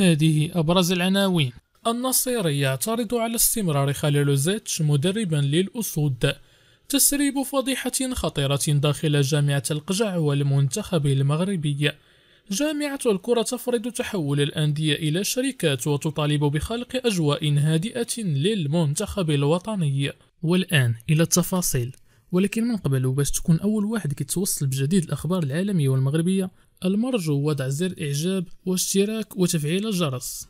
هذه أبرز العناوين النصير يعترض على استمرار خليلوزيتش مدربا للأسود تسريب فضيحة خطيرة داخل جامعة القجع والمنتخب المغربي جامعة الكرة تفرض تحول الأندية إلى شركات وتطالب بخلق أجواء هادئة للمنتخب الوطني والآن إلى التفاصيل ولكن من قبل باش تكون أول واحد كيتوصل بجديد الأخبار العالمية والمغربية المرجو وضع زر إعجاب واشتراك وتفعيل الجرس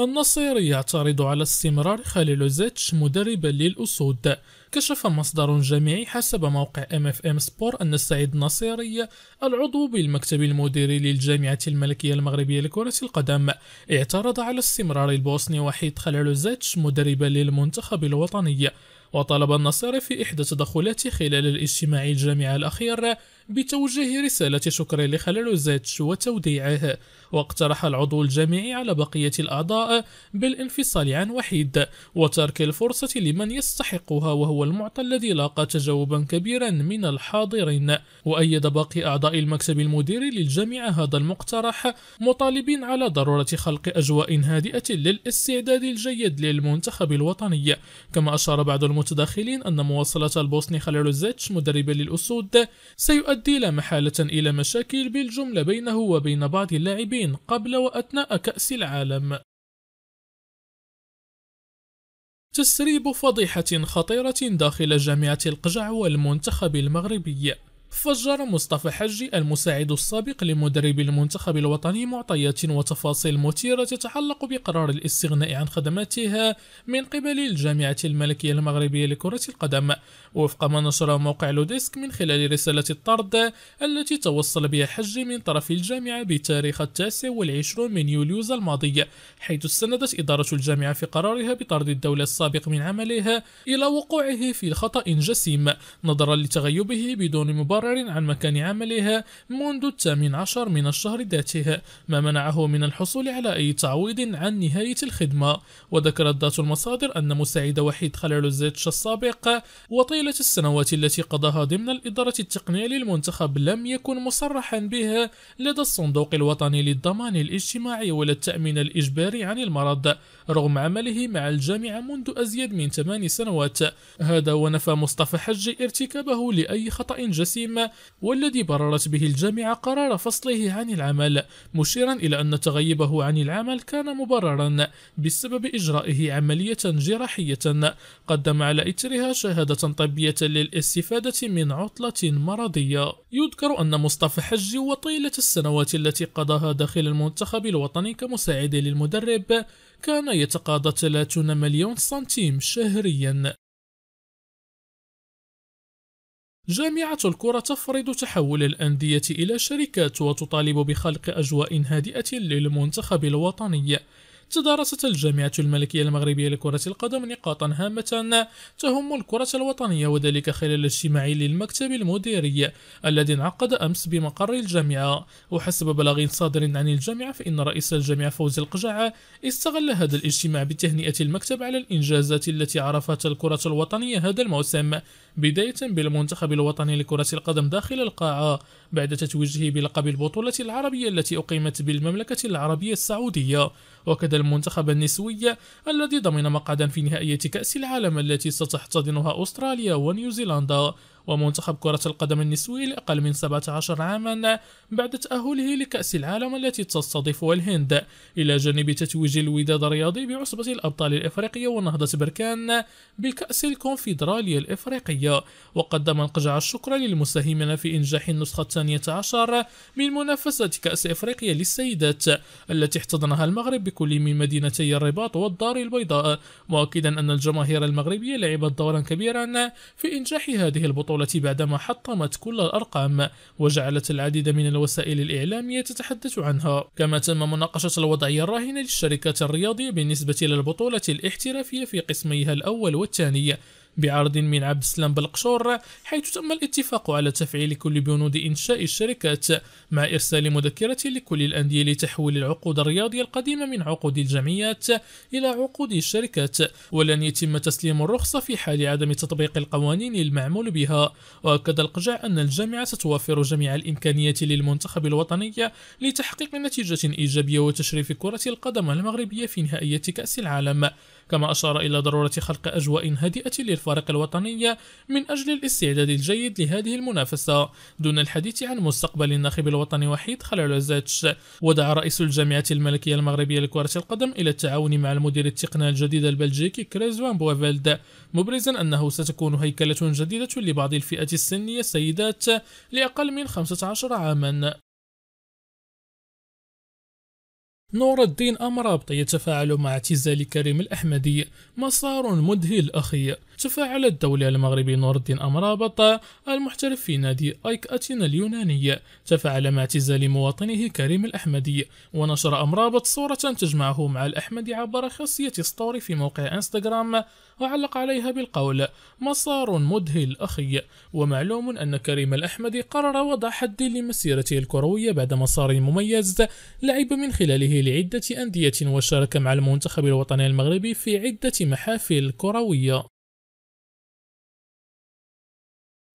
النصير يعترض على استمرار خليل زيتش مدربا للأسود كشف مصدر جامعي حسب موقع MFM سبور أن سعيد النصيري العضو بالمكتب المديري للجامعة الملكية المغربية لكرة القدم اعترض على استمرار البوسني وحيد خليل زيتش مدربا للمنتخب الوطني وطلب النصر في إحدى تدخلاته خلال الاجتماع الجامعة الأخير بتوجيه رسالة شكر لخليلوزيتش وتوديعه واقترح العضو الجامعي على بقية الأعضاء بالانفصال عن وحيد وترك الفرصة لمن يستحقها وهو المعطى الذي لاقى تجاوبا كبيرا من الحاضرين وأيد باقي أعضاء المكتب المديري للجامعة هذا المقترح مطالبين على ضرورة خلق أجواء هادئة للاستعداد الجيد للمنتخب الوطني كما أشار بعض المتداخلين أن مواصلة البوسني خليلوزيتش مدربا للأسود سيؤدي إلى محالة إلى مشاكل بالجملة بينه وبين بعض اللاعبين قبل وأثناء كأس العالم تسريب فضيحة خطيرة داخل جامعة القجع والمنتخب المغربي فجر مصطفى حجي المساعد السابق لمدرب المنتخب الوطني معطيات وتفاصيل مثيرة تتعلق بقرار الاستغناء عن خدماتها من قبل الجامعة الملكية المغربية لكرة القدم وفق ما نشره موقع لوديسك من خلال رسالة الطرد التي توصل بها حجي من طرف الجامعة بتاريخ التاسع والعشرون من يوليوز الماضي حيث استندت إدارة الجامعة في قرارها بطرد الدولة السابق من عملها إلى وقوعه في خطأ جسيم نظرا لتغيبه بدون مبارك مبرر عن مكان عملها منذ الثامن عشر من الشهر ذاته ما منعه من الحصول على أي تعويض عن نهاية الخدمة وذكرت ذات المصادر أن مساعد وحيد خلال الزيتش السابق وطيلة السنوات التي قضاها ضمن الإدارة التقنية للمنتخب لم يكن مصرحا بها لدى الصندوق الوطني للضمان الاجتماعي ولا التأمين الإجباري عن المرض رغم عمله مع الجامعة منذ أزيد من ثمان سنوات هذا ونفى مصطفى حجي ارتكابه لأي خطأ جسيم العظيم والذي بررت به الجامعة قرار فصله عن العمل مشيرا إلى أن تغيبه عن العمل كان مبررا بسبب إجرائه عملية جراحية قدم على إثرها شهادة طبية للاستفادة من عطلة مرضية يذكر أن مصطفى حجي وطيلة السنوات التي قضاها داخل المنتخب الوطني كمساعد للمدرب كان يتقاضى 30 مليون سنتيم شهريا جامعة الكرة تفرض تحول الأندية إلى شركات وتطالب بخلق أجواء هادئة للمنتخب الوطني تدارست الجامعة الملكية المغربية لكرة القدم نقاطا هامة تهم الكرة الوطنية وذلك خلال الاجتماع للمكتب المديري الذي انعقد أمس بمقر الجامعة وحسب بلاغ صادر عن الجامعة فإن رئيس الجامعة فوزي القجعة استغل هذا الاجتماع بتهنئة المكتب على الإنجازات التي عرفت الكرة الوطنية هذا الموسم بداية بالمنتخب الوطني لكرة القدم داخل القاعة بعد تتويجه بلقب البطولة العربية التي أقيمت بالمملكة العربية السعودية وكذلك المنتخب النسوي الذي ضمن مقعدا في نهائية كأس العالم التي ستحتضنها أستراليا ونيوزيلندا ومنتخب كرة القدم النسوي لأقل من 17 عاما بعد تأهله لكأس العالم التي تستضيفها الهند إلى جانب تتويج الوداد الرياضي بعصبة الأبطال الإفريقية ونهضة بركان بكأس الكونفدرالية الإفريقية وقدم القجع الشكر للمساهمين في إنجاح النسخة الثانية عشر من منافسة كأس إفريقيا للسيدات التي احتضنها المغرب بكل من مدينتي الرباط والدار البيضاء مؤكدا أن الجماهير المغربية لعبت دورا كبيرا في إنجاح هذه البطولة الدولة بعدما حطمت كل الأرقام وجعلت العديد من الوسائل الإعلامية تتحدث عنها كما تم مناقشة الوضعية الراهنة للشركات الرياضية بالنسبة للبطولة الاحترافية في قسميها الأول والثاني بعرض من عبد السلام بلقشور حيث تم الاتفاق على تفعيل كل بنود إنشاء الشركات مع إرسال مذكرة لكل الأندية لتحويل العقود الرياضية القديمة من عقود الجمعيات إلى عقود الشركات ولن يتم تسليم الرخصة في حال عدم تطبيق القوانين المعمول بها وأكد القجع أن الجامعة ستوفر جميع الإمكانيات للمنتخب الوطني لتحقيق نتيجة إيجابية وتشريف كرة القدم المغربية في نهائية كأس العالم كما أشار إلى ضرورة خلق أجواء هادئة للفرق الوطني من أجل الاستعداد الجيد لهذه المنافسة دون الحديث عن مستقبل الناخب الوطني وحيد خلالوزاتش ودعا رئيس الجامعة الملكية المغربية لكرة القدم إلى التعاون مع المدير التقني الجديد البلجيكي كريز فان بوفيلد مبرزا أنه ستكون هيكلة جديدة لبعض الفئات السنية السيدات لأقل من 15 عاما نور الدين أمرابط يتفاعل مع اعتزال كريم الأحمدي مسار مذهل أخي تفاعل الدولي المغربي نور الدين أمرابط المحترف في نادي أيك أتينا اليوناني تفاعل مع اعتزال مواطنه كريم الأحمدي ونشر أمرابط صورة تجمعه مع الأحمدي عبر خاصية ستوري في موقع انستغرام وعلق عليها بالقول مسار مذهل أخي ومعلوم أن كريم الأحمدي قرر وضع حد لمسيرته الكروية بعد مسار مميز لعب من خلاله لعدة أندية وشارك مع المنتخب الوطني المغربي في عدة محافل كروية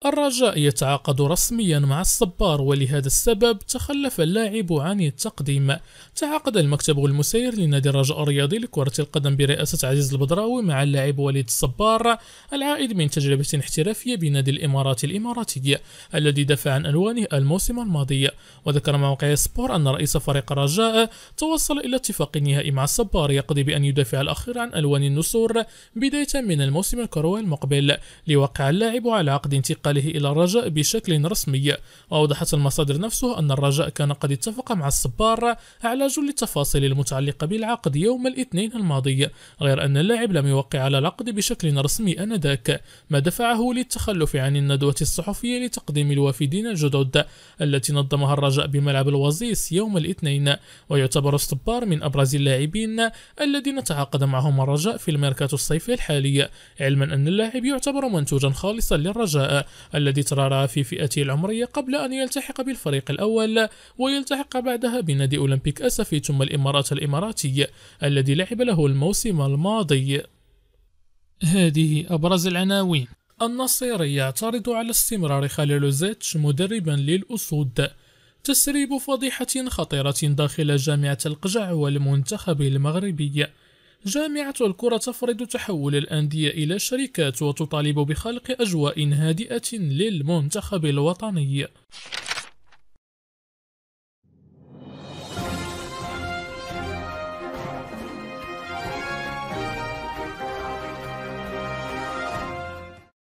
الرجاء يتعاقد رسميا مع الصبار ولهذا السبب تخلف اللاعب عن التقديم تعاقد المكتب المسير لنادي الرجاء الرياضي لكرة القدم برئاسة عزيز البدراوي مع اللاعب وليد الصبار العائد من تجربة احترافية بنادي الإمارات الإماراتي الذي دفع عن ألوانه الموسم الماضي وذكر موقع سبور أن رئيس فريق الرجاء توصل إلى اتفاق نهائي مع الصبار يقضي بأن يدافع الأخير عن ألوان النسور بداية من الموسم الكروي المقبل ليوقع اللاعب على عقد انتقال انتقاله إلى الرجاء بشكل رسمي وأوضحت المصادر نفسه أن الرجاء كان قد اتفق مع الصبار على جل التفاصيل المتعلقة بالعقد يوم الاثنين الماضي غير أن اللاعب لم يوقع على العقد بشكل رسمي أنذاك ما دفعه للتخلف عن الندوة الصحفية لتقديم الوافدين الجدد التي نظمها الرجاء بملعب الوزيس يوم الاثنين ويعتبر الصبار من أبرز اللاعبين الذين تعاقد معهم الرجاء في الميركاتو الصيفي الحالي علما أن اللاعب يعتبر منتوجا خالصا للرجاء الذي ترعرع في فئته العمرية قبل أن يلتحق بالفريق الأول ويلتحق بعدها بنادي أولمبيك أسفي ثم الإمارات الإماراتي الذي لعب له الموسم الماضي هذه أبرز العناوين النصير يعترض على استمرار خليلوزيتش مدربا للأسود تسريب فضيحة خطيرة داخل جامعة القجع والمنتخب المغربي جامعة الكرة تفرض تحول الأندية إلى شركات وتطالب بخلق أجواء هادئة للمنتخب الوطني